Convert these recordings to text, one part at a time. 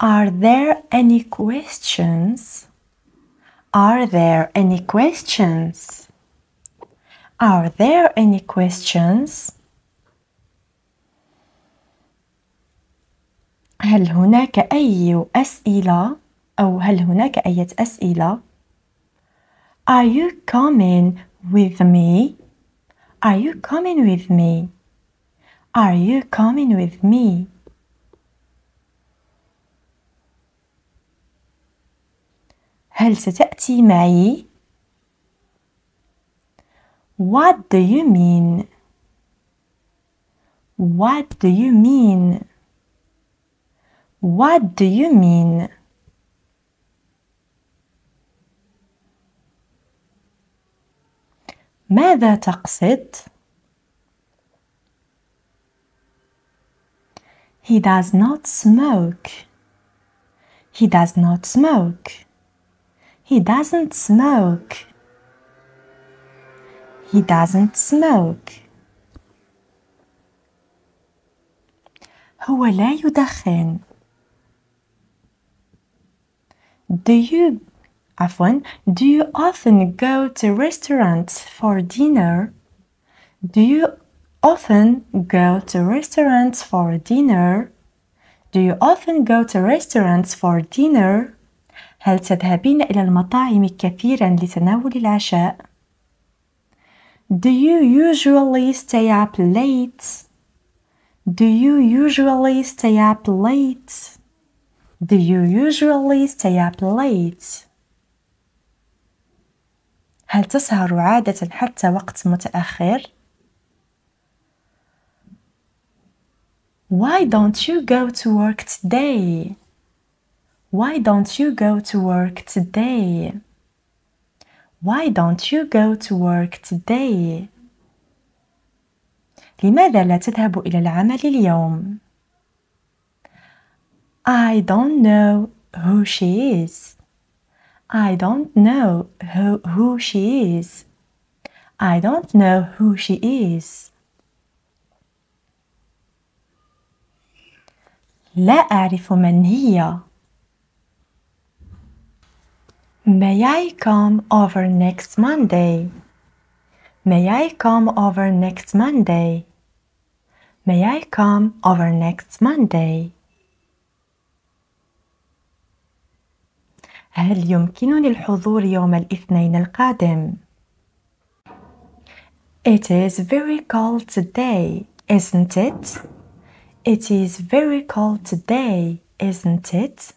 Are there any questions? Are there any questions? Are there any questions? هل هناك أي أسئلة أو هل هناك أي أسئلة؟ Are you coming with me? Are you coming with me? Are you coming with me? هل ستأتي معي؟ What do you mean? What do you mean? What do you mean? ماذا تقصد؟ He does not smoke. He does not smoke. He doesn't smoke. He doesn't smoke. هو لا يدخن. Do you عفوا Do you often go to restaurants for dinner? Do you often go to restaurants for dinner? Do you often go to restaurants for dinner? هل تذهبين إلى المطاعم كثيرا لتناول العشاء؟ Do you usually stay up late? Do you usually stay up late? Do you usually stay up late? هل تسهر عادة حتى وقت متأخر؟ Why don't you go to work today? Why don't you go to work today? Why don't you go to work today? لماذا لا تذهب إلى العمل اليوم؟ I don't know who she is. I don't know who, who she is. I don't know who she is. لا أعرف من هي. May I come over next Monday? May I come over next Monday? May I come over next Monday? هل يمكنني الحضور يوم الاثنين القادم؟ It is very cold today, isn't it? It is very cold today, isn't it?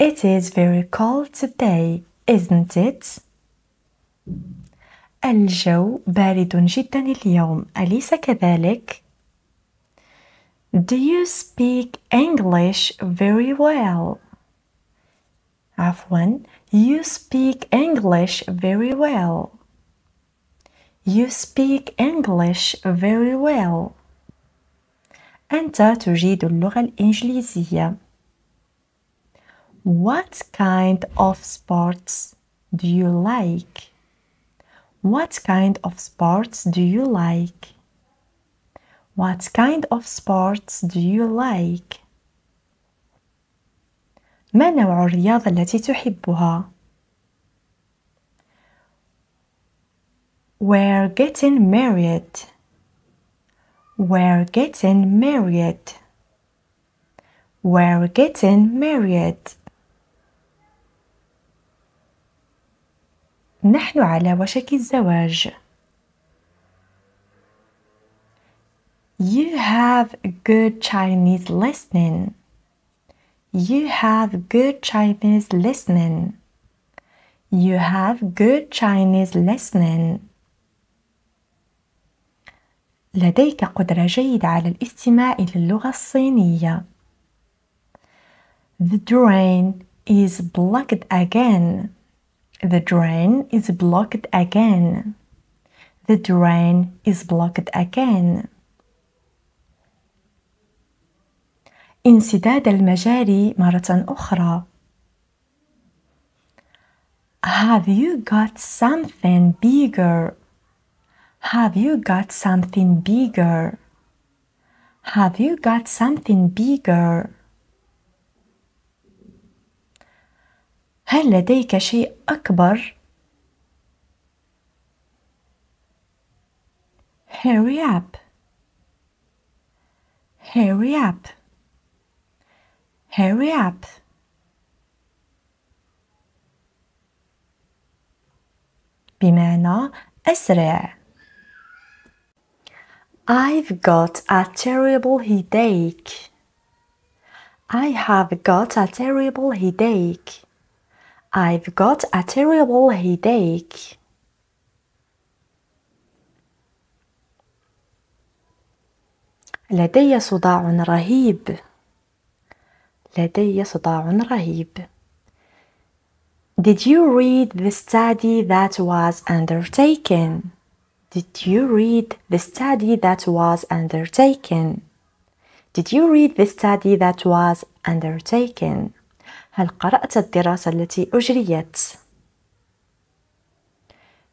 It is very cold today, isn't it? الجو بارد جدا اليوم أليس كذلك؟ Do you speak English very well? عفوا You speak English very well. You speak English very well. أنت تجيد اللغة الإنجليزية. What kind of sports do you like? What kind of sports do you like? What kind of sports do you like? ما نوع الرياضة التي تحبها؟ We're getting married. We're getting married. We're getting married. نحن على وشك الزواج. You have good Chinese listening. You have good Chinese listening. You have good Chinese listening. لديك قدرة جيدة على الاستماع إلى اللغة الصينية. The drain is blocked again. The drain is blocked again. The drain is blocked again. انسداد المجاري مرة أخرى. Have you got something bigger? Have you got something bigger? Have you got something bigger? هل لديك شيء أكبر؟ Hurry up. Hurry up. Hurry up. بمعنى أسرع. I've got a terrible headache. I have got a terrible headache. I've got a terrible headache. لدي صداع رهيب. لدي صداع رهيب. Did you read the study that was undertaken? Did you read the study that was undertaken? Did you read the study that was undertaken? هل قرأت الدراسة التي أجريت؟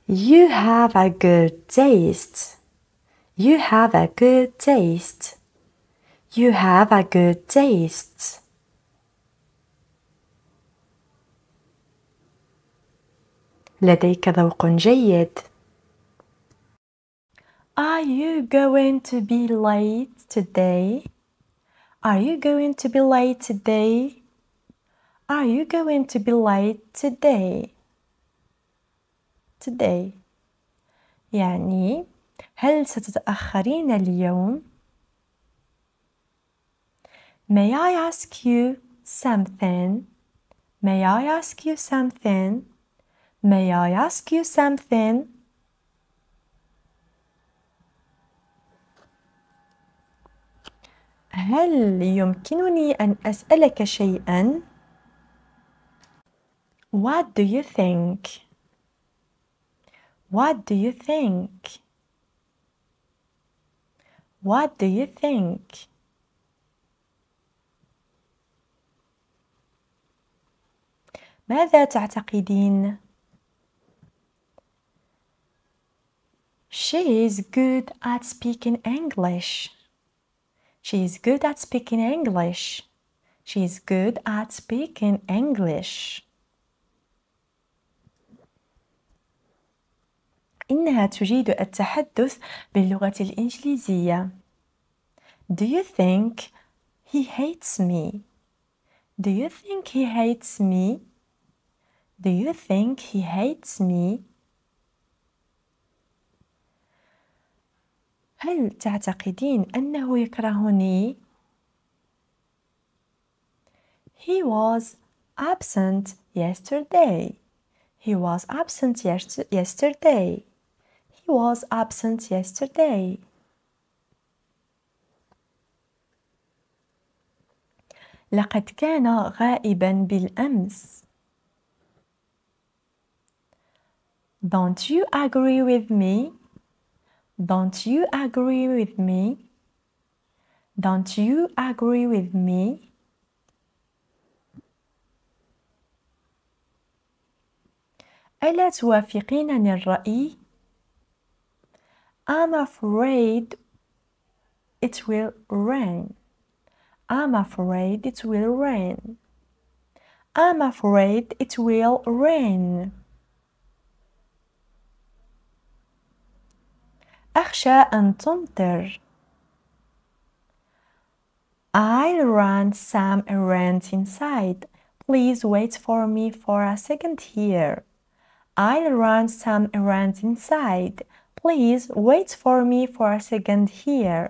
You have a good taste. You have a good taste. You have a good taste. لديك ذوق جيد. Are you going to be late today? Are you going to be late today? Are you going to be late today? Today. يعني هل ستتأخرين اليوم؟ May I ask you something? May I ask you something? May I ask you something? هل يمكنني أن أسألك شيئاً؟ What do you think? What do you think? What do you think? ماذا تعتقدين؟ She is good at speaking English. She is good at speaking English. She is good at speaking English. إنها تريد التحدث باللغة الإنجليزية. Do you think he hates me? Do you think he hates me? Do you think he hates me? هل تعتقدين أنه يكرهني؟ He was absent yesterday. He was absent yesterday. He was absent yesterday. لقد كان غائبا بالأمس. Don't you agree with me? Don't you agree with me? Don't you agree with me? ألا توافقينني الرأي؟ I'm afraid it will rain. I'm afraid it will rain. I'm afraid it will rain. أخشى أن تمطر. I'll run some errands inside. Please wait for me for a second here. I'll run some errands inside. Please wait for me for a second here.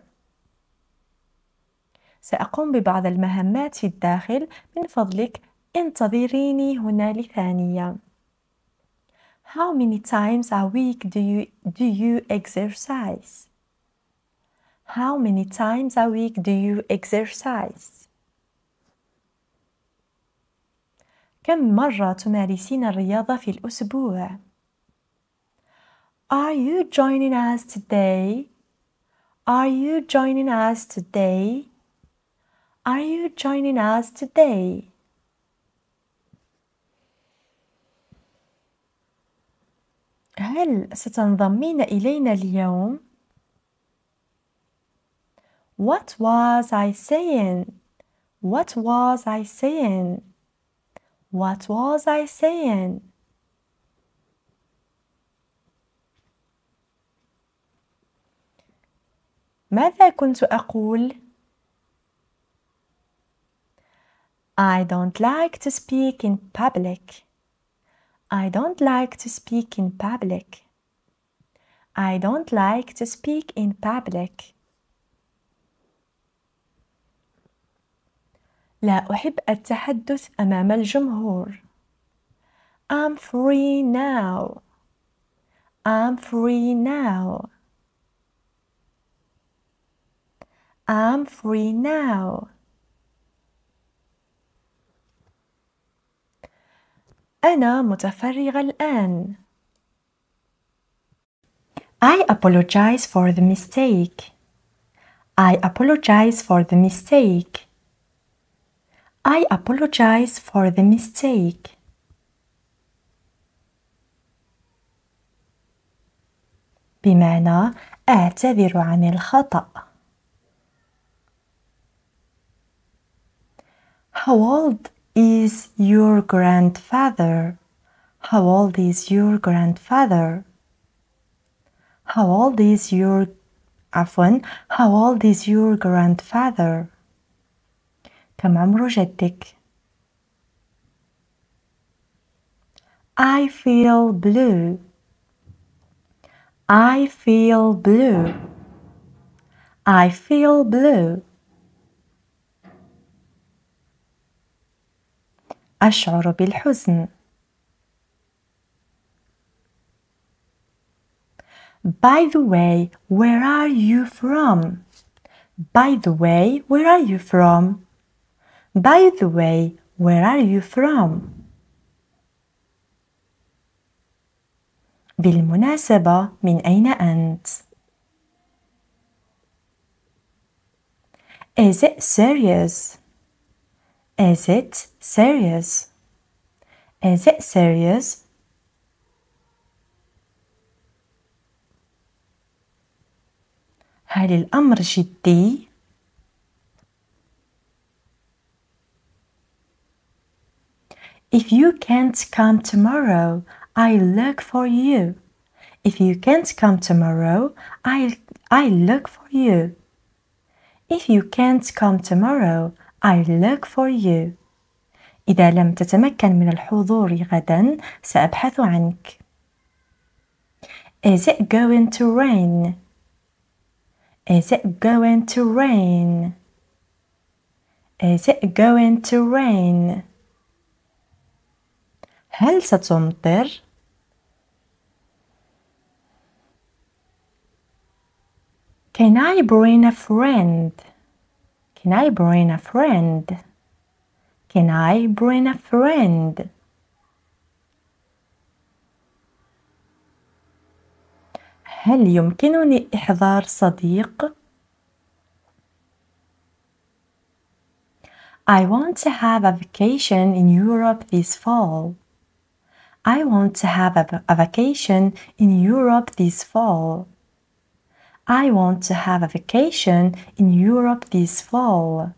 سأقوم ببعض المهمات في الداخل من فضلك انتظريني هنا لثانية. How many times a week do you, do you exercise? How many times a week do you exercise? كم مرة تمارسين الرياضة في الأسبوع؟ Are you joining us today? Are you joining us today? Are you joining us today? هل ستنضمين إلينا اليوم؟ What was I saying? What was I saying? What was I saying? ماذا كنت أقول؟ I don't like to speak in public. I don't like to speak in public. I don't like to speak in public. لا أحب التحدث أمام الجمهور. I'm free now. I'm free now. I'm free now. أنا متفرغة الآن. I apologize for the mistake. I apologize for the mistake. I apologize for the mistake. بمعنى أعتذر عن الخطأ. How old is your grandfather? How old is your grandfather? How old is your عفوا How old is your grandfather? كم عمر I feel blue. I feel blue. I feel blue. أشعر بالحزن. By the way, where are you from? By the way, where are you from? By the way, where are you from? بالمناسبة من أين أنت؟ Is it serious? Is it Serious? Is it serious? هل الأمر جدي؟ If you can't come tomorrow, I will look for you. If you can't come tomorrow, I, I look for you. If you can't come tomorrow, I will look for you. إذا لم تتمكن من الحضور غدا سأبحث عنك. Is it going to rain? Is it going to rain? Is it going to rain? هل ستمطر؟ Can I bring a friend? Can I bring a friend? Can I bring a friend? هل يمكنني إحضار صديق؟ I want to have a vacation in Europe this fall. I want to have a, a, vacation in Europe this fall. I want to have a vacation in Europe this fall.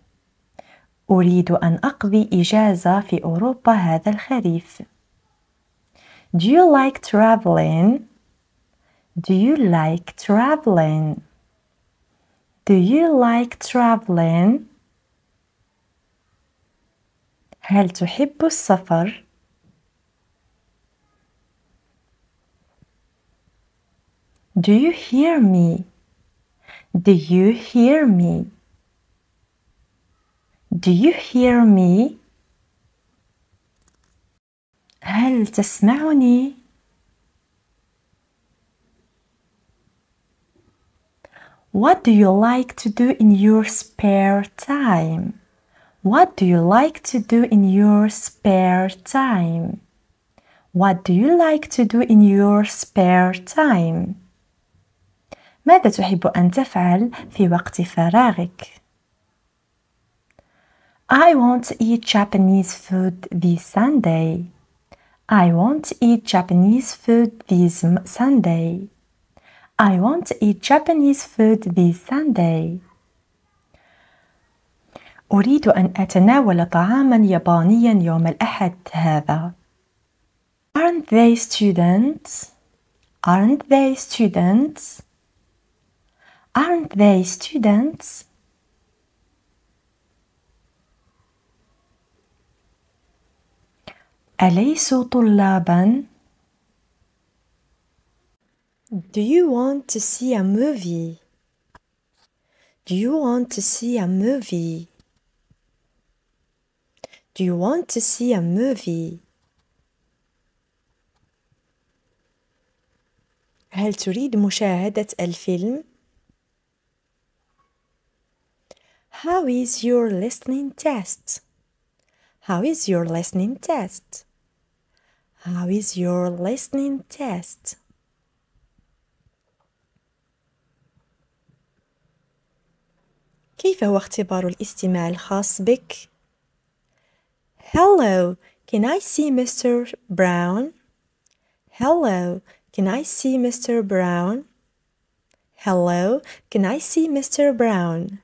أريد أن أقضي إجازة في أوروبا هذا الخريف. Do you like traveling? Do you like traveling? Do you like traveling? هل تحب السفر؟ Do you hear me? Do you hear me? Do you hear me? هل تسمعني؟ What do you like to do in your spare time? What do you like to do in your spare time? What do you like to do in your spare time? ماذا تحب أن تفعل في وقت فراغك؟ I won't eat Japanese food this Sunday. I won't eat Japanese food this Sunday. I won't eat Japanese food this Sunday. أريد أن أتناول طعاما يابانيا يوم الأحد هذا. Aren't they students? Aren't they students? Aren't they students? طلابا؟ Do you want to see a movie? Do you want to see a movie? Do you want to see a movie? هل تريد مشاهدة الفيلم؟ How is your listening test? How is your listening test? How is your listening test? كيف هو اختبار الاستماع الخاص بك؟ Hello, can I see Mr. Brown? Hello, can I see Mr. Brown? Hello, can I see Mr. Brown?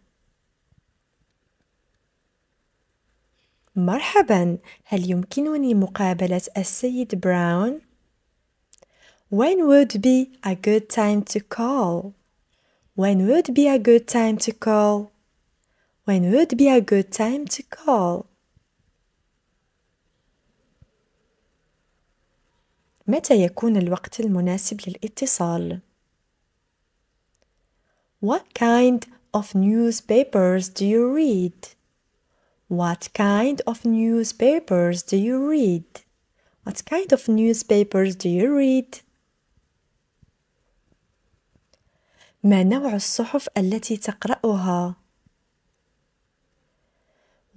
مرحبا هل يمكنني مقابلة السيد براون؟ When would be a good time to call? When would be a good time to call? When would be a good time to call? متى يكون الوقت المناسب للاتصال؟ What kind of newspapers do you read? What kind of newspapers do you read? What kind of newspapers do you read? ما نوع الصحف التي تقرأها؟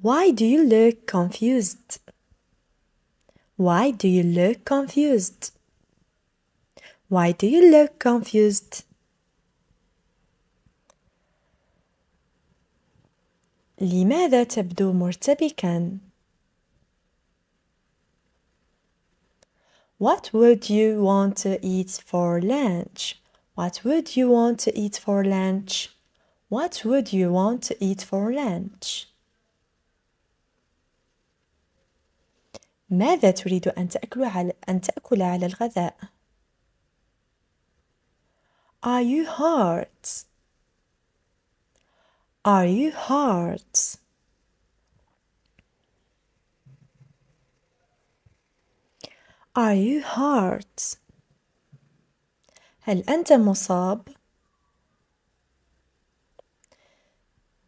Why do you look confused? Why do you look confused? Why do you look confused? لماذا تبدو مرتبكا؟ What would you want to eat for lunch? What would you want to eat for lunch? What would you want to eat for lunch? ماذا تريد أن تأكل على أن تأكل على الغذاء؟ Are you hurt? Are you hurt? Are you hurt? هل أنت مصاب؟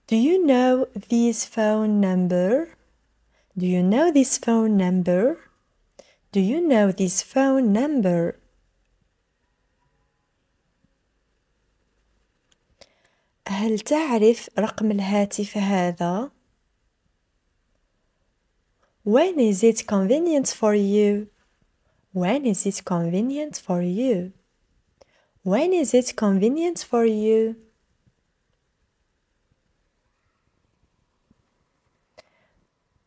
Do you know this phone number? Do you know this phone number? Do you know this phone number? هل تعرف رقم الهاتف هذا؟ When is it convenient for you? When is it convenient for you? When is it convenient for you?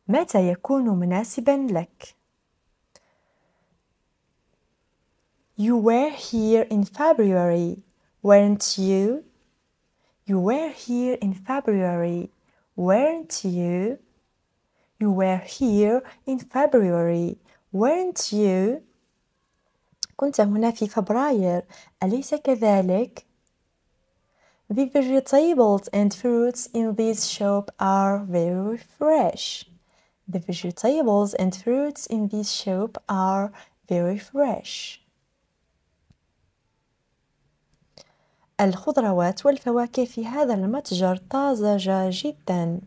متى يكون مناسبا لك؟ You were here in February, weren't you? You were here in February, weren't you? You were here in February, weren't you? كنت هنا في فبراير أليس كذلك؟ The vegetables and fruits in this shop are very fresh. The vegetables and fruits in this shop are very fresh. الخضروات والفواكه في هذا المتجر طازجة جدا.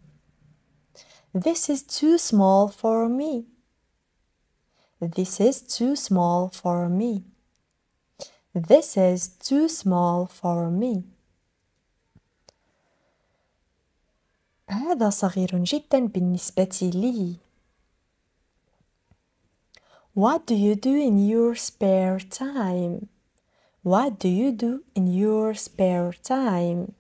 This is too small for me. This is too small for me. This is too small for me. هذا صغير جدا بالنسبة لي. What do you do in your spare time? What do you do in your spare time?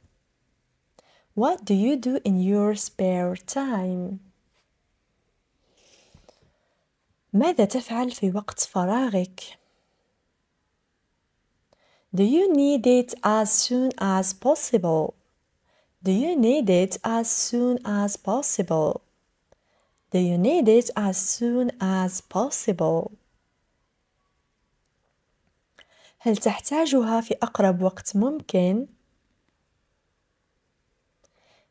What do you do in your spare time? ماذا تفعل في وقت فراغك؟ Do you need it as soon as possible? Do you need it as soon as possible? Do you need it as soon as possible? هل تحتاجها في أقرب وقت ممكن؟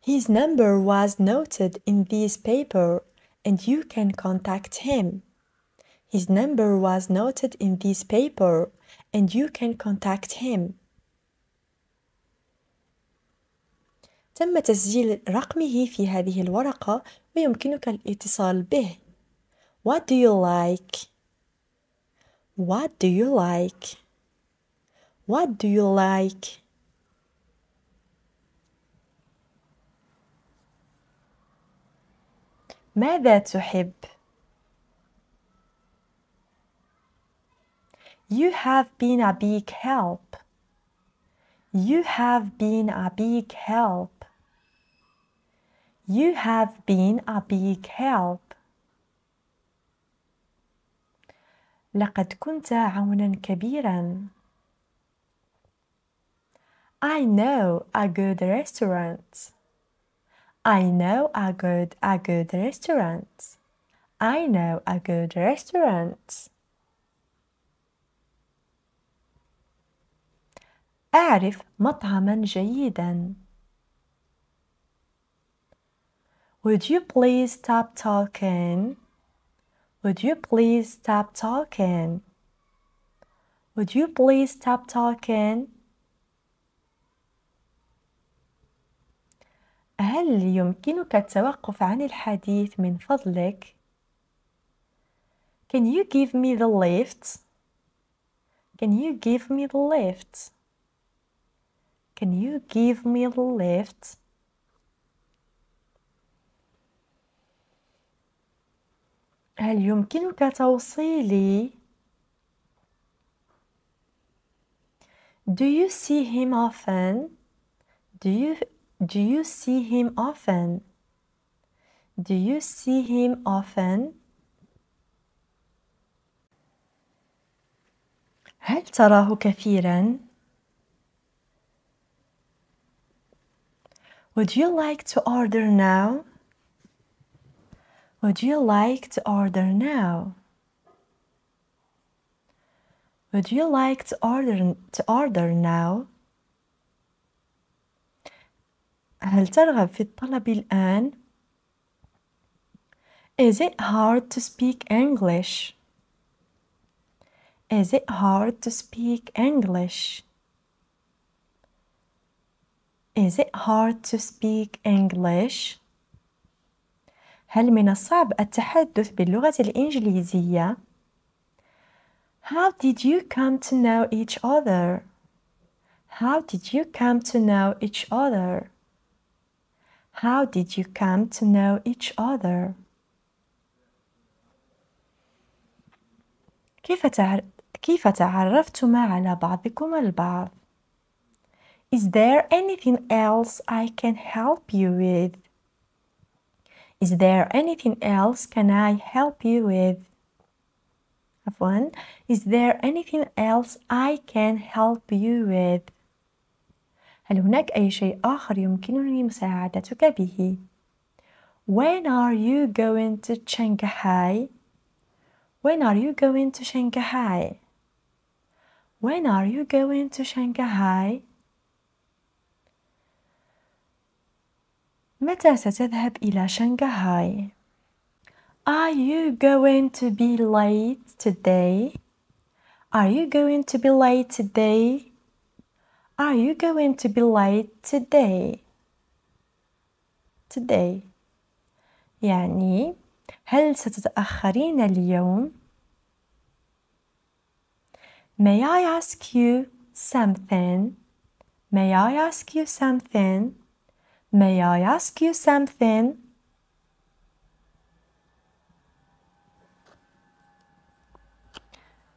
His number was noted in this paper and you can contact him. His number was noted in this paper and you can contact him. تم تسجيل رقمه في هذه الورقة ويمكنك الاتصال به. What do you like? What do you like? What do you like? ماذا تحب؟ You have been a big help. You have been a big help. You have been a big help. لقد كنت عونا كبيرا. I know a good restaurant. I know a good a good restaurant. I know a good restaurant. أعرف مطعما جيدا. Would you please stop talking? Would you please stop talking? Would you please stop talking? هل يمكنك التوقف عن الحديث من فضلك؟ Can you give me the lift? Can you give me the lift? Can you give me the lift? هل يمكنك توصيلي؟ Do you see him often? Do you Do you see him often? Do you see him often? هل تراه كثيرا؟ Would you like to order now? Would you like to order now? Would you like to order to order now? هل ترغب في الطلب الآن؟ Is it hard to speak English? Is it hard to speak English? Is it hard to speak English? هل من الصعب التحدث باللغة الإنجليزية؟ How did you come to know each other? How did you come to know each other? How did you come to know each other? كيف كيف تعرفتما على بعضكم البعض؟ Is there anything else I can help you with? Is there anything else can I help you with? عفوا Is there anything else I can help you with? هل هناك أي شيء آخر يمكنني مساعدتك به؟ When are you going to Shanghai? When are you going to Shanghai? When are you going to Shanghai? متى ستذهب إلى شنغهاي؟ Are you going to be late today? Are you going to be late today? Are you going to be late today? Today. يعني هل ستتأخرين اليوم؟ May I ask you something? May I ask you something? May I ask you something?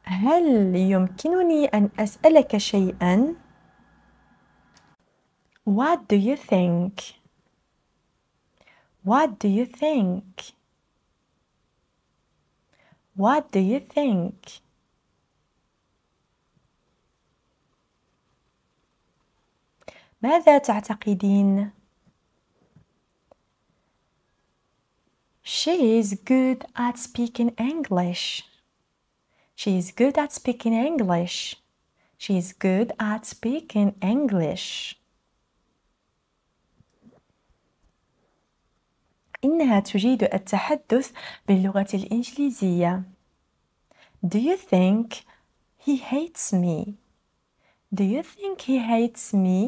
هل يمكنني أن أسألك شيئاً؟ What do you think? What do you think? What do you think? ماذا تعتقدين؟ She is good at speaking English. She is good at speaking English. She is good at speaking English. إنها تجيد التحدث باللغة الإنجليزية. Do you think he hates me? Do you think he hates me?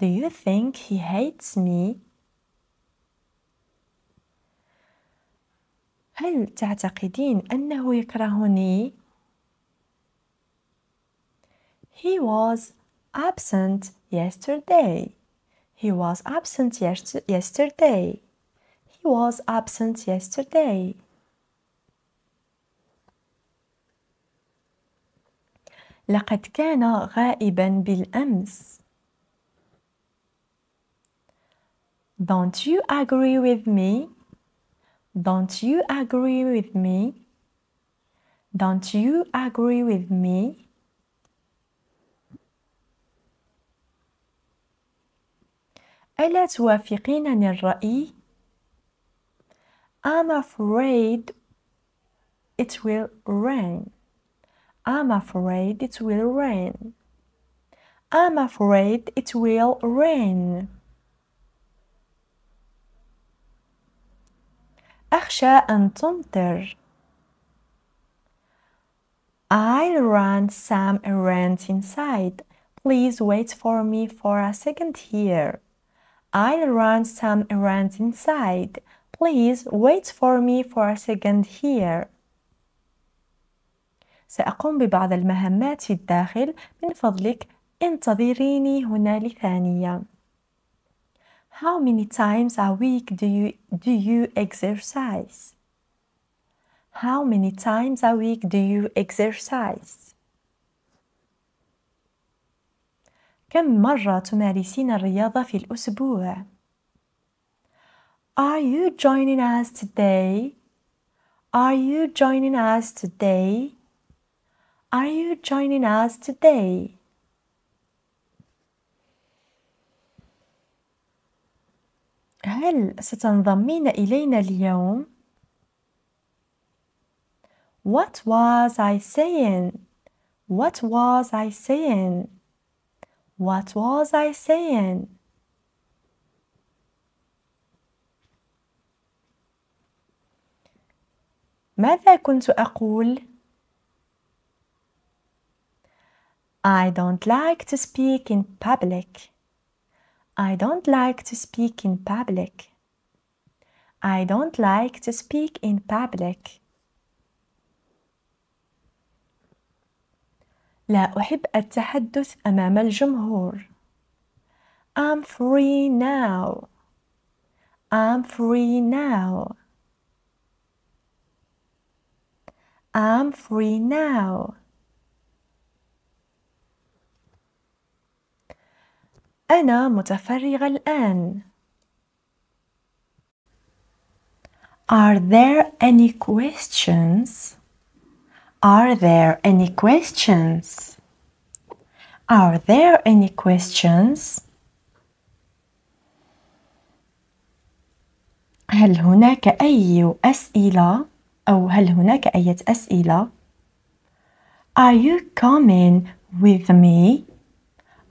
Do you think he hates me? هل تعتقدين أنه يكرهني؟ He was absent yesterday. He was absent yesterday. He was absent yesterday. لقد كان غائبا بالأمس. Don't you agree with me? Don't you agree with me? Don't you agree with me? ألا توافقينني الرأي؟ I'm afraid it will rain. I'm afraid it will rain. I'm afraid it will rain. أخشى أن تمطر. I'll run some errands inside. Please wait for me for a second here. I'll run some errands inside. Please wait for me for a second here. سأقوم ببعض المهمات في الداخل من فضلك انتظريني هنا لثانية. How many times a week do you, do you exercise? How many times a week do you exercise? كم مرة تمارسين الرياضة في الأسبوع؟ Are you joining us today? Are you joining us today? Are you joining us today? هل ستنضمين إلينا اليوم؟ What was I saying? What was I saying? What was I saying? ماذا كنت أقول؟ I don't like to speak in public. I don't like to speak in public. I don't like to speak in public. لا أحب التحدث أمام الجمهور. I'm free now. I'm free now. I'm free now. أنا متفرغة الآن. Are there any questions? Are there any questions? Are there any questions? هل هناك أي أسئلة؟ أو هل هناك أي أسئلة؟ Are you coming with me?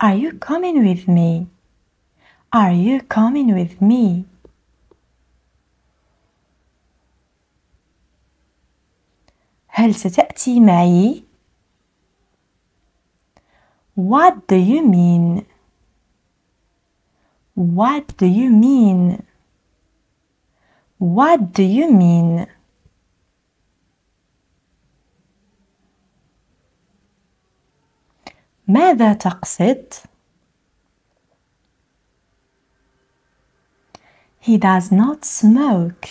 Are you coming with me? Are you coming with me? هل ستأتي معي؟ What do you mean? What do you mean? What do you mean? ماذا تقصد؟ He does not smoke.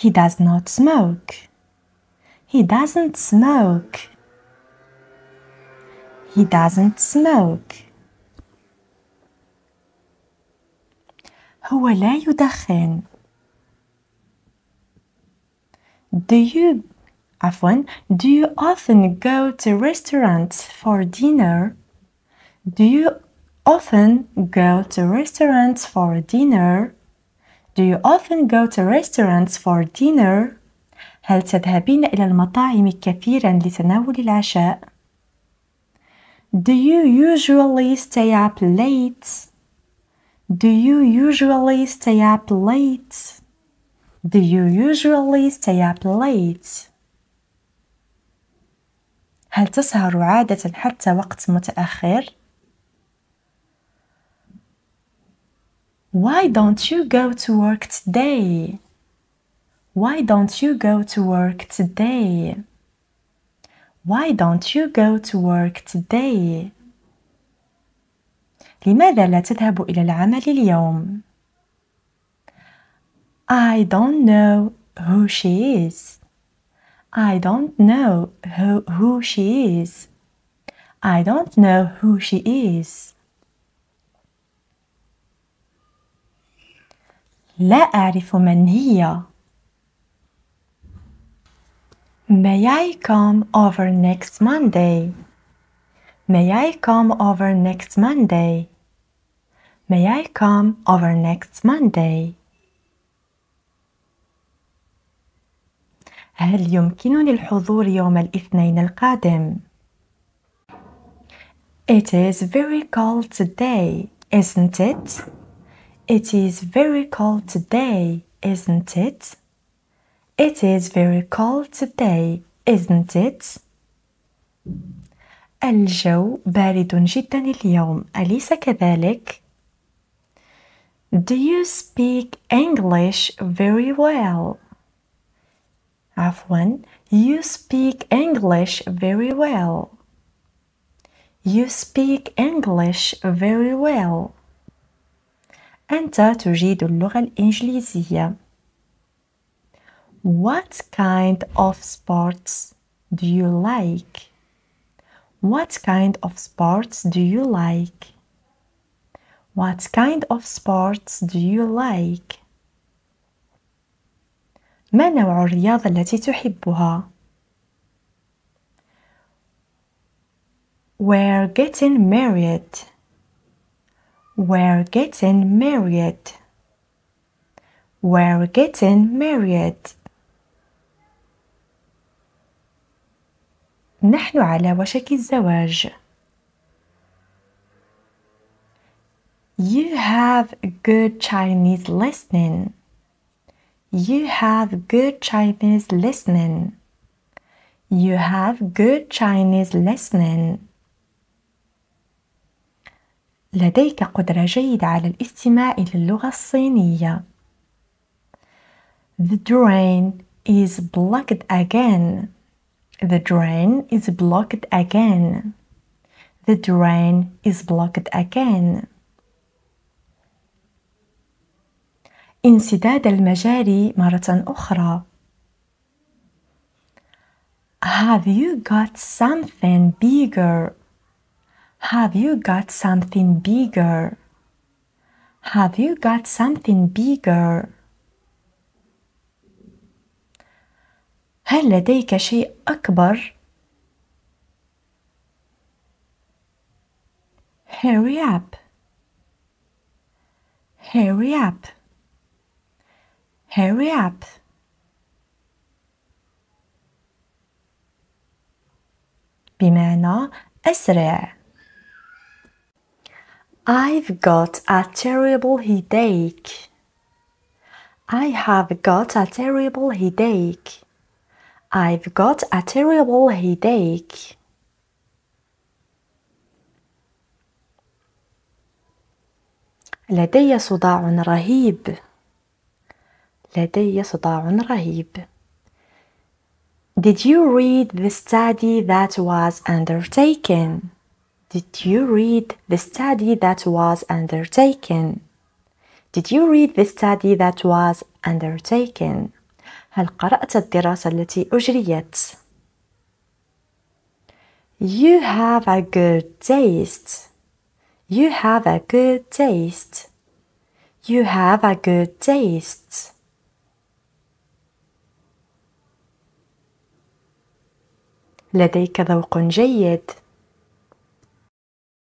He does not smoke. He doesn't smoke. He doesn't smoke. هو لا يدخن. Do you Afwan, do you often go to restaurants for dinner? Do you often go to restaurants for dinner? Do you often go to restaurants for dinner? هل تذهبين إلى المطاعم كثيرا لتناول العشاء؟ Do you usually stay up late? Do you usually stay up late? Do you usually stay up late? هل تسهر عادة حتى وقت متأخر؟ Why don't you go to work today? Why don't you go to work today? Why don't you go to work today? لماذا لا تذهب إلى العمل اليوم؟ I don't know who she is. I don't know who, who she is. I don't know who she is. لا أعرف من هي. May I come over next Monday? May I come over next Monday? May I come over next Monday? هل يمكنني الحضور يوم الاثنين القادم؟ It is very cold today, isn't it? It is very cold today, isn't it? It is very cold today, isn't it? الجو بارد جدا اليوم أليس كذلك؟ Do you speak English very well? Afwan, you speak English very well. You speak English very well. أنت تجيد اللغة الإنجليزية. What kind of sports do you like? What kind of sports do you like? What kind of sports do you like? ما نوع الرياضة التي تحبها؟ We're getting married. We're getting married. We're getting married. نحن على وشك الزواج. You have good Chinese listening. You have good Chinese listening. You have good Chinese listening. لديك قدرة جيدة على الاستماع للغة الصينية. The drain is blocked again. The drain is blocked again. The drain is blocked again. انسداد المجاري مرة أخرى. Have you got something bigger? Have you got something bigger? Have you got something bigger? هل لديك شيء أكبر؟ Hurry up. Hurry up. Hurry up. بمعنى أسرع. I've got a terrible headache. I have got a terrible headache. I've got a terrible headache. لدي صداع رهيب. لدي صداع رهيب. Did you read the study that was undertaken? Did you read the study that was undertaken? Did you read the study that was undertaken? هل قرأت الدراسة التي أجريت؟ You have a good taste. You have a good taste. You have a good taste. لديك ذوق جيد